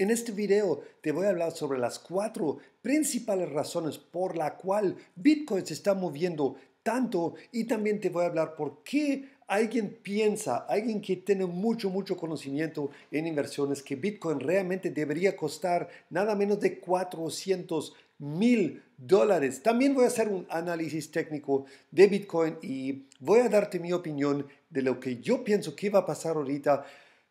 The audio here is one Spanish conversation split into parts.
En este video te voy a hablar sobre las cuatro principales razones por la cual Bitcoin se está moviendo tanto y también te voy a hablar por qué alguien piensa, alguien que tiene mucho, mucho conocimiento en inversiones, que Bitcoin realmente debería costar nada menos de 400 mil dólares. También voy a hacer un análisis técnico de Bitcoin y voy a darte mi opinión de lo que yo pienso que va a pasar ahorita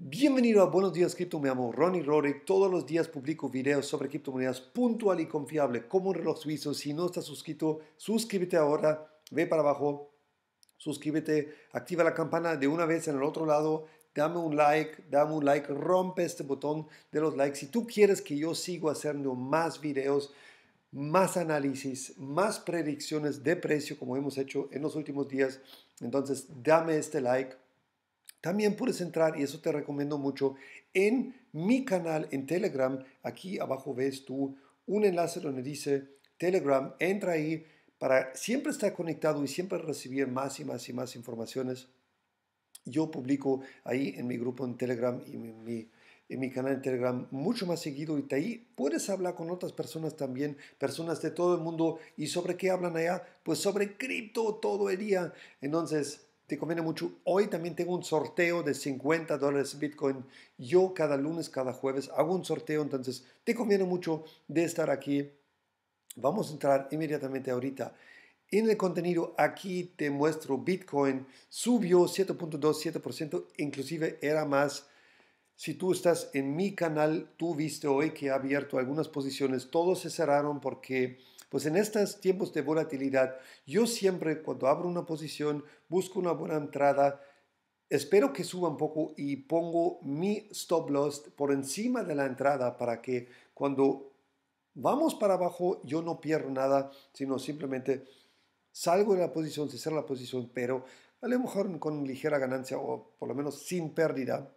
Bienvenido a Buenos Días Cripto, me llamo Ronnie Rory. Todos los días publico videos sobre criptomonedas puntual y confiable, como un reloj suizo. Si no estás suscrito, suscríbete ahora, ve para abajo, suscríbete, activa la campana de una vez en el otro lado, dame un like, dame un like, rompe este botón de los likes. Si tú quieres que yo siga haciendo más videos, más análisis, más predicciones de precio, como hemos hecho en los últimos días, entonces dame este like también puedes entrar, y eso te recomiendo mucho, en mi canal en Telegram. Aquí abajo ves tú un enlace donde dice Telegram. Entra ahí para siempre estar conectado y siempre recibir más y más y más informaciones. Yo publico ahí en mi grupo en Telegram y en mi, canal en Telegram mucho más seguido y te ahí puedes hablar con otras personas también, personas de todo el mundo. ¿Y sobre qué hablan allá? Pues sobre cripto todo el día. Entonces, te conviene mucho. Hoy también tengo un sorteo de 50 dólares Bitcoin. Yo cada lunes, cada jueves hago un sorteo, entonces te conviene mucho de estar aquí. Vamos a entrar inmediatamente ahorita. En el contenido aquí te muestro Bitcoin subió 7.27%, inclusive era más. Si tú estás en mi canal, tú viste hoy que ha abierto algunas posiciones, todos se cerraron porque pues en estos tiempos de volatilidad, yo siempre cuando abro una posición, busco una buena entrada, espero que suba un poco y pongo mi stop loss por encima de la entrada para que cuando vamos para abajo yo no pierdo nada, sino simplemente salgo de la posición, se cierra la posición, pero a lo mejor con ligera ganancia o por lo menos sin pérdida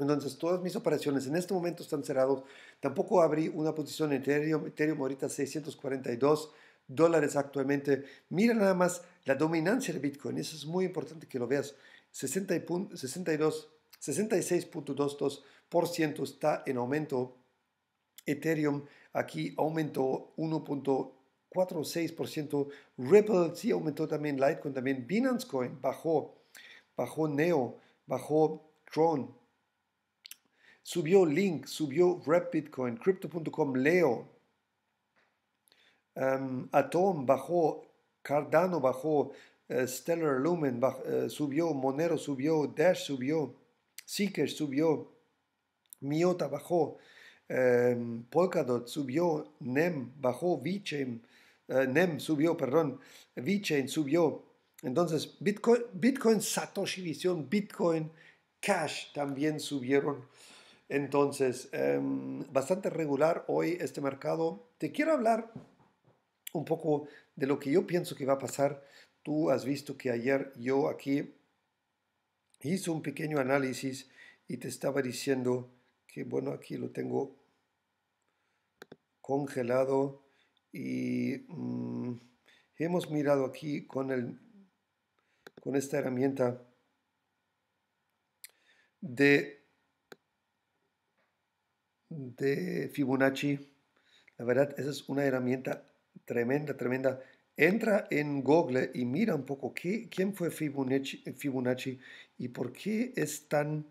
entonces, todas mis operaciones en este momento están cerrados. Tampoco abrí una posición en Ethereum. Ethereum ahorita 642 dólares actualmente. Mira nada más la dominancia de Bitcoin. Eso es muy importante que lo veas. 66.22% está en aumento. Ethereum aquí aumentó 1.46%. Ripple sí aumentó también. Litecoin también. Binance Coin bajó. Bajó Neo. Bajó Tron Subió Link, subió RepBitcoin, Crypto.com, Leo, em, Atom bajó, Cardano bajó, eh, Stellar Lumen eh, subió, Monero subió, Dash subió, Seeker subió, Miota bajó, em, Polkadot subió, NEM bajó, VeChain, eh, NEM subió, perdón, VeChain subió. Entonces, Bitcoin, Bitcoin Satoshi Vision, Bitcoin Cash también subieron. Entonces, em, bastante regular hoy este mercado. Te quiero hablar un poco de lo que yo pienso que va a pasar. Tú has visto que ayer yo aquí hice un pequeño análisis y te estaba diciendo que, bueno, aquí lo tengo congelado y mm, hemos mirado aquí con, el, con esta herramienta de de Fibonacci. La verdad, esa es una herramienta tremenda, tremenda. Entra en Google y mira un poco qué, quién fue Fibonacci, y por qué es tan,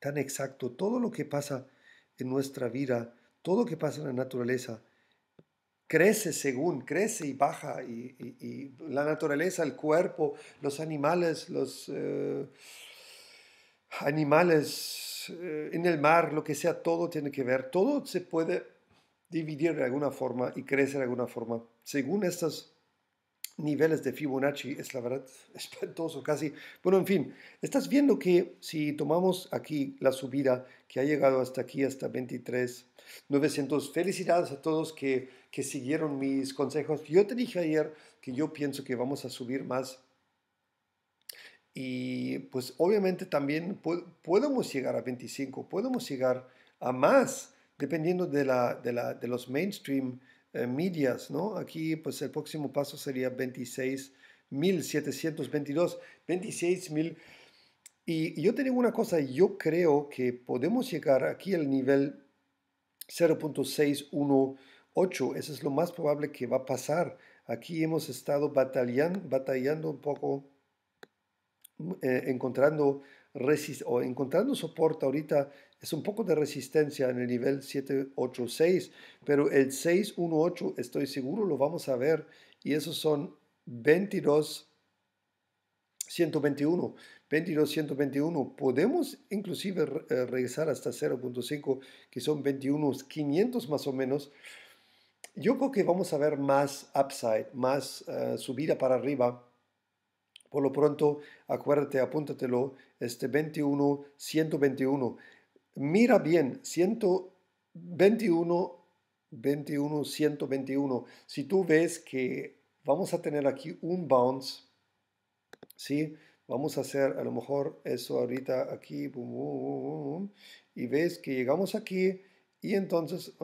tan exacto todo lo que pasa en nuestra vida, todo lo que pasa en la naturaleza crece según, crece y baja, y, la naturaleza, el cuerpo, los animales, los eh, animales eh, en el mar, lo que sea, todo tiene que ver, todo se puede dividir de alguna forma y crecer de alguna forma. Según estos niveles de Fibonacci, es la verdad espantoso casi. Bueno, en fin, estás viendo que si tomamos aquí la subida que ha llegado hasta aquí, hasta 23, 900, felicidades a todos que, que siguieron mis consejos. Yo te dije ayer que yo pienso que vamos a subir más y pues obviamente también podemos llegar a 25, podemos llegar a más, dependiendo de, la, de, la, de los mainstream eh, medias, ¿no? Aquí pues el próximo paso sería 26.722, 26.000. Y, yo te digo una cosa, yo creo que podemos llegar aquí al nivel 0.618, eso es lo más probable que va a pasar. Aquí hemos estado batallando un poco eh, encontrando, o encontrando soporte ahorita, es un poco de resistencia en el nivel 786, pero el 618 estoy seguro lo vamos a ver y esos son 22. 121, 22, 121. Podemos inclusive eh, regresar hasta 0.5, que son 21, 500 más o menos. Yo creo que vamos a ver más upside, más eh, subida para arriba por lo pronto, acuérdate, apúntatelo, este 21, 121. Mira bien, 121, 21, 121. Si tú ves que vamos a tener aquí un bounce, ¿sí? Vamos a hacer a lo mejor eso ahorita aquí, y ves que llegamos aquí y entonces,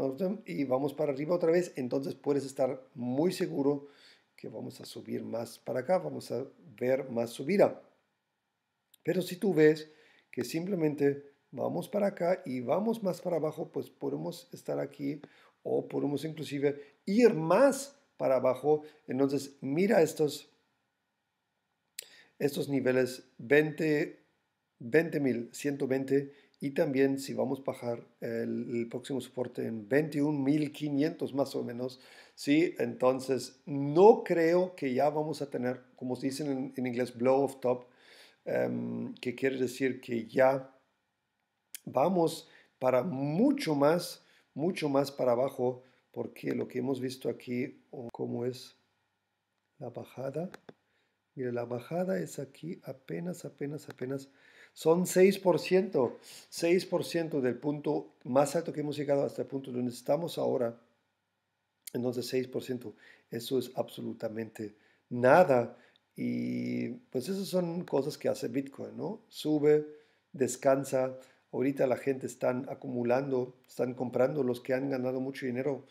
y vamos para arriba otra vez, entonces puedes estar muy seguro que vamos a subir más para acá, vamos a ver más subida, Pero si tú ves que simplemente vamos para acá y vamos más para abajo, pues podemos estar aquí o podemos inclusive ir más para abajo. Entonces mira estos, estos niveles 20, mil 120 y también si vamos a bajar el, próximo soporte en 21.500 más o menos, ¿sí? Entonces, no creo que ya vamos a tener, como se en, inglés, blow of top, em, que quiere decir que ya vamos para mucho más, mucho más para abajo, porque lo que hemos visto aquí, oh, como es la bajada, mire, la bajada es aquí apenas, apenas, apenas, son 6%, 6% del punto más alto que hemos llegado hasta el punto donde estamos ahora, entonces 6%, eso es absolutamente nada. Y pues esas son cosas que hace Bitcoin, ¿no? Sube, descansa. Ahorita la gente está acumulando, están comprando los que han ganado mucho dinero.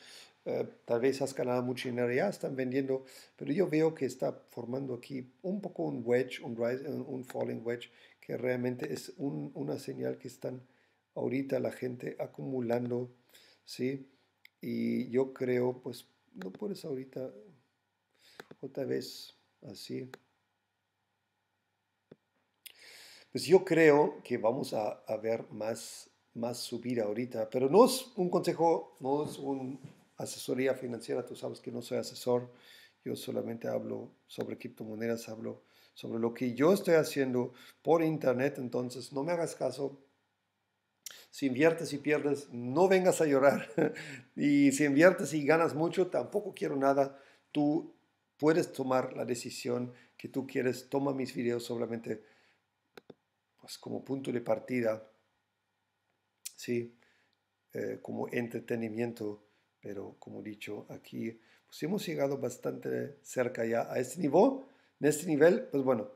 Eh, tal vez has ganado mucho dinero ya, están vendiendo, pero yo veo que está formando aquí un poco un wedge, un, rise, un falling wedge, que realmente es una señal que están ahorita la gente acumulando, ¿sí? Y yo creo, pues, no puedes ahorita otra vez así. Pues yo creo que vamos a, ver más, más subir ahorita, pero no es un consejo, no es una asesoría financiera, tú sabes que no soy asesor, yo solamente hablo sobre criptomonedas, hablo sobre lo que yo estoy haciendo por internet, entonces no me hagas caso si inviertes y pierdes, no vengas a llorar. y si inviertes y ganas mucho, tampoco quiero nada. Tú puedes tomar la decisión que tú quieres. Toma mis videos solamente pues, como punto de partida. Sí, eh, como entretenimiento. Pero como he dicho, aquí pues, hemos llegado bastante cerca ya a este nivel. En este nivel, pues bueno,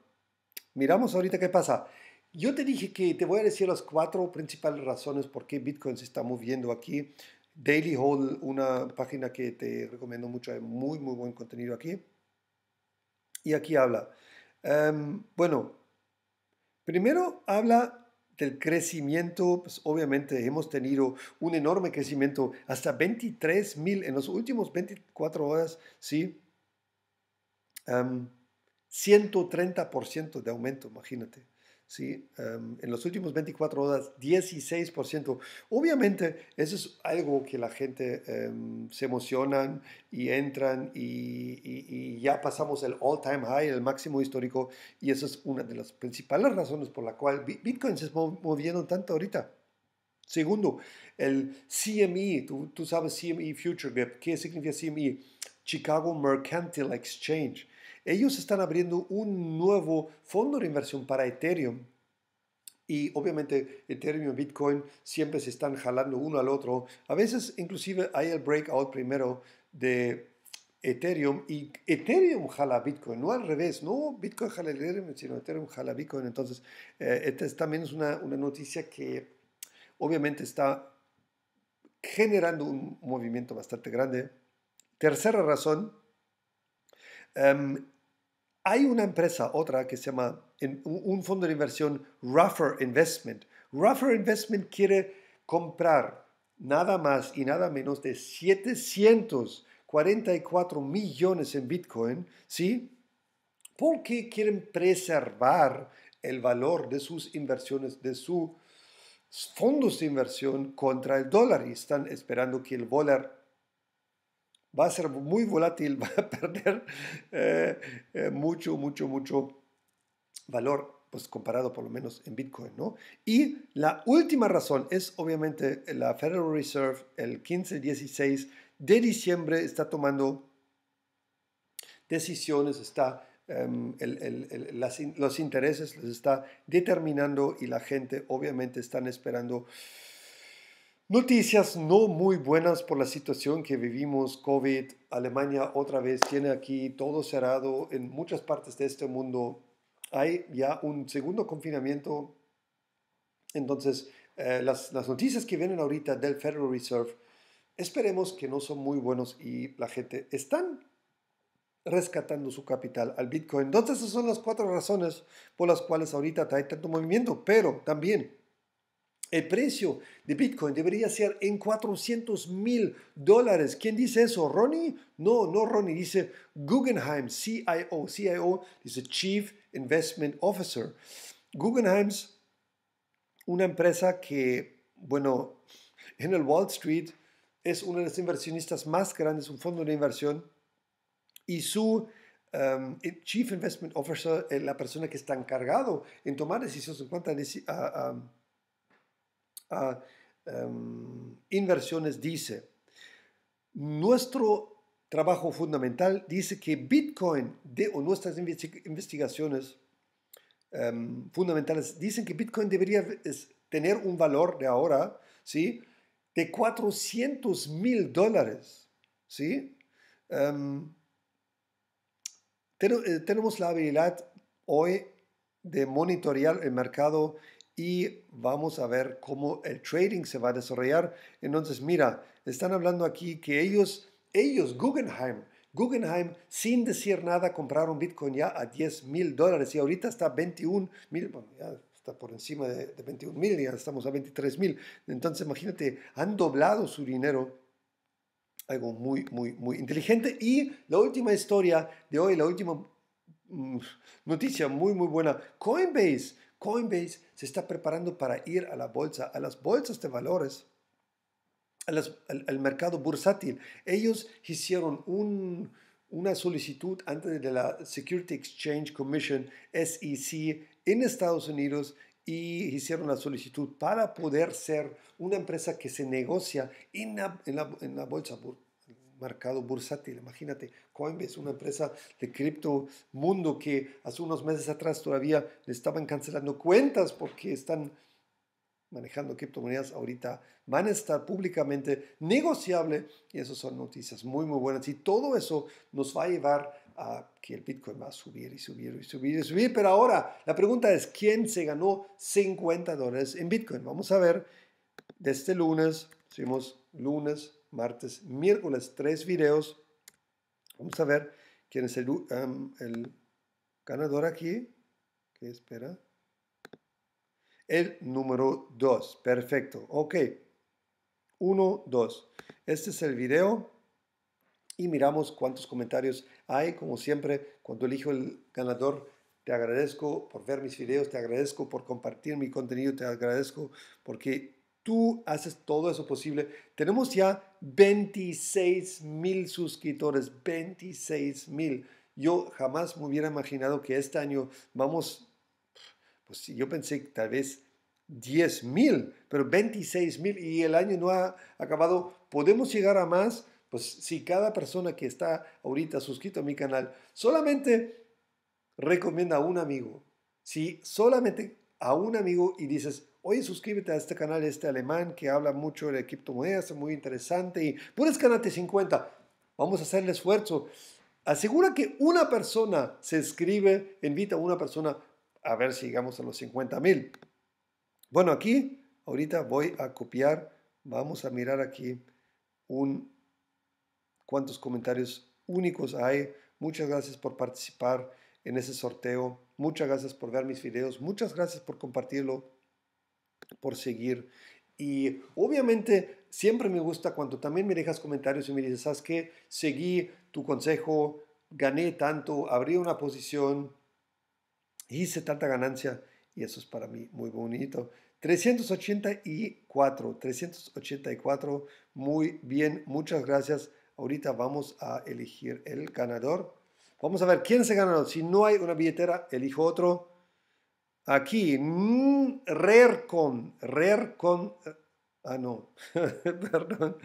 miramos ahorita qué pasa. Yo te dije que te voy a decir las cuatro principales razones por qué Bitcoin se está moviendo aquí. Daily hold una página que te recomiendo mucho, hay muy, muy buen contenido aquí. Y aquí habla. Em, bueno, primero habla del crecimiento, pues obviamente hemos tenido un enorme crecimiento, hasta 23 mil en los últimos 24 horas, ¿sí? 130% em, de aumento, imagínate. ¿sí? Em, en las últimos 24 horas 16%. Obviamente eso es algo que la gente em, se emociona y entran y, ya pasamos el all-time high, el máximo histórico, y esa es una de las principales razones por la cual Bitcoin se está moviendo tanto ahorita. Segundo, el CME, tú, sabes CME Future ¿qué significa CME? Chicago Mercantile Exchange ellos están abriendo un nuevo fondo de inversión para Ethereum. Y obviamente Ethereum y Bitcoin siempre se están jalando uno al otro. A veces inclusive hay el breakout primero de Ethereum y Ethereum jala Bitcoin, no al revés, no Bitcoin jala Ethereum, sino Ethereum jala Bitcoin. Entonces, eh, esta también es una, noticia que obviamente está generando un movimiento bastante grande. Tercera razón, em, hay una empresa, otra que se llama un fondo de inversión Ruffer Investment. Ruffer Investment quiere comprar nada más y nada menos de 744 millones en Bitcoin, ¿sí? Porque quieren preservar el valor de sus inversiones, de sus fondos de inversión contra el dólar y están esperando que el dólar va a ser muy volátil, va a perder eh, eh, mucho, mucho, mucho valor, pues comparado por lo menos en Bitcoin, ¿no? Y la última razón es obviamente la Federal Reserve el 15-16 de diciembre está tomando decisiones, está... Em, los intereses los está determinando y la gente obviamente están esperando Noticias no muy buenas por la situación que vivimos COVID. Alemania otra vez tiene aquí todo cerrado. En muchas partes de este mundo hay ya un segundo confinamiento. Entonces, eh, las, noticias que vienen ahorita del Federal Reserve, esperemos que no son muy buenos y la gente está rescatando su capital al Bitcoin. Entonces, esas son las cuatro razones por las cuales ahorita hay tanto movimiento, pero también el precio de Bitcoin debería ser en 400 mil dólares. ¿Quién dice eso? ¿Ronnie? No, no Ronnie, dice Guggenheim, CIO. CIO dice Chief Investment Officer. Guggenheim es una empresa que, bueno, en el Wall Street es uno de los inversionistas más grandes, un fondo de inversión, y su um, eh, Chief Investment Officer, es la persona que está encargado en tomar decisiones en cuanto a Em, inversiones dice, nuestro trabajo fundamental dice que Bitcoin, de, nuestras investigaciones em, fundamentales, dicen que Bitcoin debería tener un valor de ahora, ¿sí? De 400 mil dólares, ¿sí? Em, eh, tenemos la habilidad hoy de monitorear el mercado y vamos a ver cómo el trading se va a desarrollar. Entonces, mira, están hablando aquí que ellos, ellos, Guggenheim, Guggenheim, sin decir nada, compraron Bitcoin ya a 10 mil dólares y ahorita está 21 mil, bueno, ya está por encima de, de 21 mil, ya estamos a 23.000. mil. Entonces, imagínate, han doblado su dinero algo muy, muy, muy inteligente. Y la última historia de hoy, la última mm, noticia muy, muy buena. Coinbase Coinbase se está preparando para ir a la bolsa, a las bolsas de valores, al, mercado bursátil. Ellos hicieron una solicitud antes de la Security Exchange Commission, SEC, en Estados Unidos y hicieron la solicitud para poder ser una empresa que se negocia en la, bolsa bursátil mercado bursátil. Imagínate, Coinbase, una empresa de cripto mundo que hace unos meses atrás todavía le estaban cancelando cuentas porque están manejando criptomonedas ahorita van a estar públicamente negociable y eso son noticias muy muy buenas y todo eso nos va a llevar a que el Bitcoin va a subir y subir y subir y subir pero ahora la pregunta es quién se ganó 50 dólares en Bitcoin vamos a ver desde este lunes, seguimos lunes martes, miércoles, tres videos. Vamos a ver quién es el, um, ganador aquí. ¿Qué espera? El número dos. Perfecto. Ok. 1, 2. Este es el video. Y miramos cuántos comentarios hay. Como siempre, cuando elijo el ganador, te agradezco por ver mis videos, te agradezco por compartir mi contenido, te agradezco porque Tú haces todo eso posible. Tenemos ya 26 mil suscriptores, 26 mil. Yo jamás me hubiera imaginado que este año vamos, pues yo pensé tal vez 10 mil, pero 26 mil y el año no ha acabado. ¿Podemos llegar a más? Pues si cada persona que está ahorita suscrito a mi canal solamente recomienda a un amigo, si solamente a un amigo y dices, Oye, suscríbete a este canal, este alemán que habla mucho de criptomonedas, es muy interesante. Y puedes ganarte 50. Vamos a hacer el esfuerzo. Asegura que una persona se escribe, invita a una persona a ver si llegamos a los 50 mil. Bueno, aquí ahorita voy a copiar. Vamos a mirar aquí un, cuántos comentarios únicos hay. Muchas gracias por participar en ese sorteo. Muchas gracias por ver mis videos. Muchas gracias por compartirlo por seguir. Y obviamente siempre me gusta cuando también me dejas comentarios y me dices, ¿sabes qué? Seguí tu consejo, gané tanto, abrí una posición, hice tanta ganancia y eso es para mí muy bonito. 384, 384, muy bien, muchas gracias. Ahorita vamos a elegir el ganador. Vamos a ver quién se ganó. Si no hay una billetera, elijo otro. Aquí, mm, reír con, reír con, eh, ah no, perdón,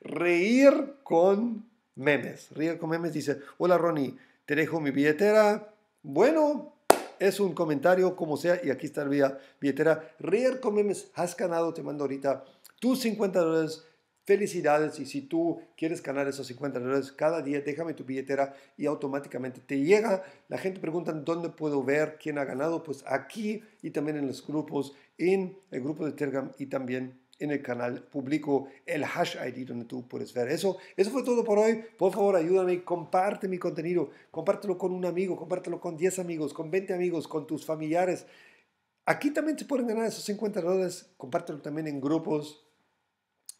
reír con memes. Reír con memes dice, hola Ronnie, te dejo mi billetera. Bueno, es un comentario como sea y aquí está el la billetera. Reír con memes, has ganado, te mando ahorita tus 50 dólares Felicidades y si tú quieres ganar esos 50 dólares cada día, déjame tu billetera y automáticamente te llega. La gente pregunta dónde puedo ver quién ha ganado. Pues aquí y también en los grupos, en el grupo de Telegram y también en el canal público, el hash ID donde tú puedes ver eso. Eso fue todo por hoy. Por favor, ayúdame, comparte mi contenido. Compártelo con un amigo, compártelo con 10 amigos, con 20 amigos, con tus familiares. Aquí también se pueden ganar esos 50 dólares. Compártelo también en grupos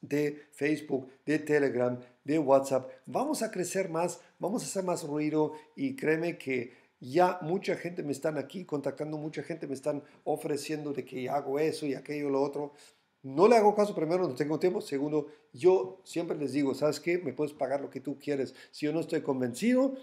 de Facebook, de Telegram, de WhatsApp. Vamos a crecer más, vamos a hacer más ruido y créeme que ya mucha gente me están aquí contactando, mucha gente me están ofreciendo de que hago eso y aquello, lo otro. No le hago caso, primero, no tengo tiempo. Segundo, yo siempre les digo, ¿sabes qué? Me puedes pagar lo que tú quieres. Si yo no estoy convencido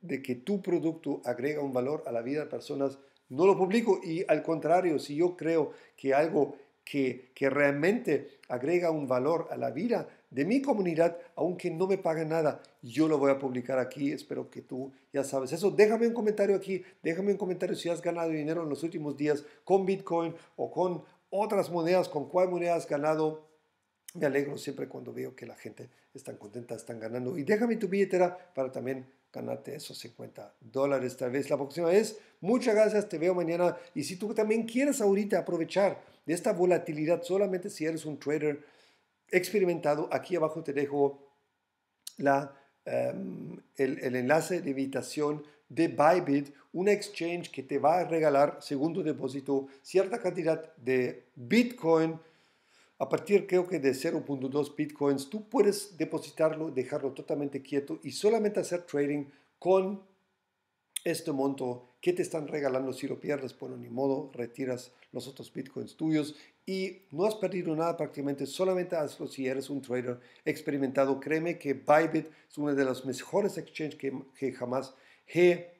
de que tu producto agrega un valor a la vida de personas, no lo publico. Y al contrario, si yo creo que algo que, realmente agrega un valor a la vida de mi comunidad, aunque no me pague nada, yo lo voy a publicar aquí, espero que tú ya sabes eso. Déjame un comentario aquí, déjame un comentario si has ganado dinero en los últimos días con Bitcoin o con otras monedas, con cuál moneda has ganado. Me alegro siempre cuando veo que la gente está contenta, están ganando. Y déjame tu billetera para también ganarte esos 50 dólares tal vez la próxima vez. Muchas gracias, te veo mañana. Y si tú también quieres ahorita aprovechar de esta volatilidad, solamente si eres un trader experimentado, aquí abajo te dejo la, em, el, enlace de invitación de Bybit, un exchange que te va a regalar, segundo depósito, cierta cantidad de Bitcoin a partir creo que de 0.2 bitcoins, tú puedes depositarlo, dejarlo totalmente quieto y solamente hacer trading con este monto que te están regalando si lo pierdes, bueno, ni modo, retiras los otros bitcoins tuyos y no has perdido nada prácticamente, solamente hazlo si eres un trader experimentado. Créeme que Bybit es una de las mejores exchanges que, que jamás he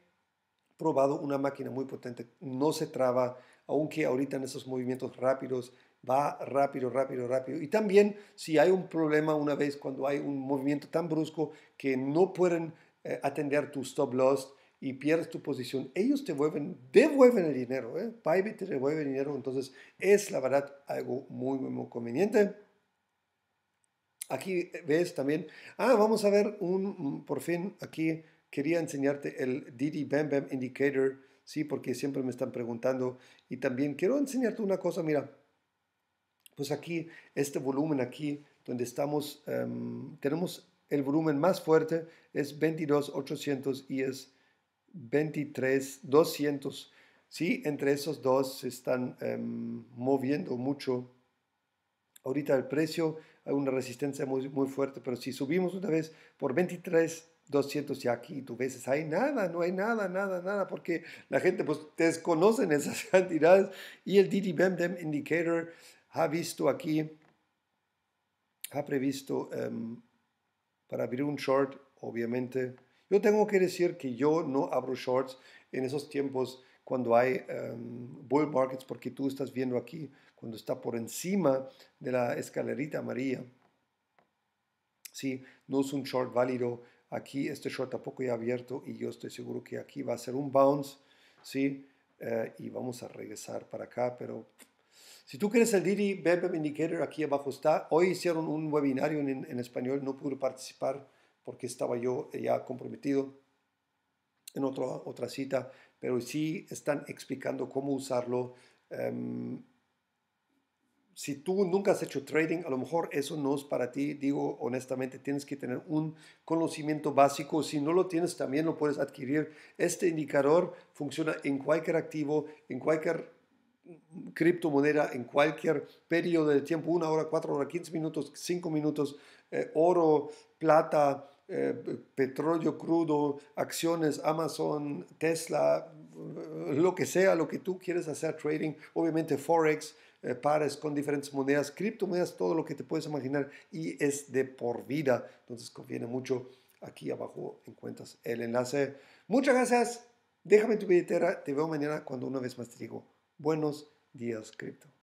probado, una máquina muy potente, no se traba, aunque ahorita en esos movimientos rápidos va rápido, rápido, rápido. Y también si hay un problema una vez cuando hay un movimiento tan brusco que no pueden eh, atender tu stop loss y pierdes tu posición, ellos te vuelven, devuelven el dinero. ¿eh? te devuelve el dinero. Entonces es la verdad algo muy, muy conveniente. Aquí eh, ves también, ah, vamos a ver un, mm, por fin, aquí quería enseñarte el DD Bam Bam Indicator, sí, porque siempre me están preguntando. Y también quiero enseñarte una cosa, mira, pues aquí, este volumen aquí, donde estamos, em, tenemos el volumen más fuerte, es 22,800 y es 23,200. Sí, entre esos dos se están em, moviendo mucho. Ahorita el precio, hay una resistencia muy, muy fuerte, pero si subimos una vez por 23.200 y aquí tú ves, hay nada, no hay nada, nada, nada, porque la gente pues desconocen esas cantidades y el DD Indicator ha visto aquí, ha previsto em, para abrir un short, obviamente. Yo tengo que decir que yo no abro shorts en esos tiempos cuando hay em, bull markets, porque tú estás viendo aquí, cuando está por encima de la escalerita amarilla. Sí, no es un short válido. Aquí este short tampoco ya abierto y yo estoy seguro que aquí va a ser un bounce, ¿sí? Eh, y vamos a regresar para acá, pero si tú quieres el Didi BBM Indicator, aquí abajo está. Hoy hicieron un webinario en, español, no pude participar porque estaba yo ya comprometido en otra otra cita, pero sí están explicando cómo usarlo. Em, si tú nunca has hecho trading, a lo mejor eso no es para ti. Digo honestamente, tienes que tener un conocimiento básico. Si no lo tienes, también lo puedes adquirir. Este indicador funciona en cualquier activo, en cualquier criptomoneda en cualquier periodo de tiempo, una hora, cuatro horas, quince minutos, cinco minutos, eh, oro, plata, eh, petróleo crudo, acciones, Amazon, Tesla, lo que sea, lo que tú quieres hacer trading, obviamente Forex, eh, pares con diferentes monedas, criptomonedas, todo lo que te puedes imaginar y es de por vida. Entonces conviene mucho. Aquí abajo en cuentas el enlace. Muchas gracias. Déjame tu billetera. Te veo mañana cuando una vez más te digo Buenos días, cripto.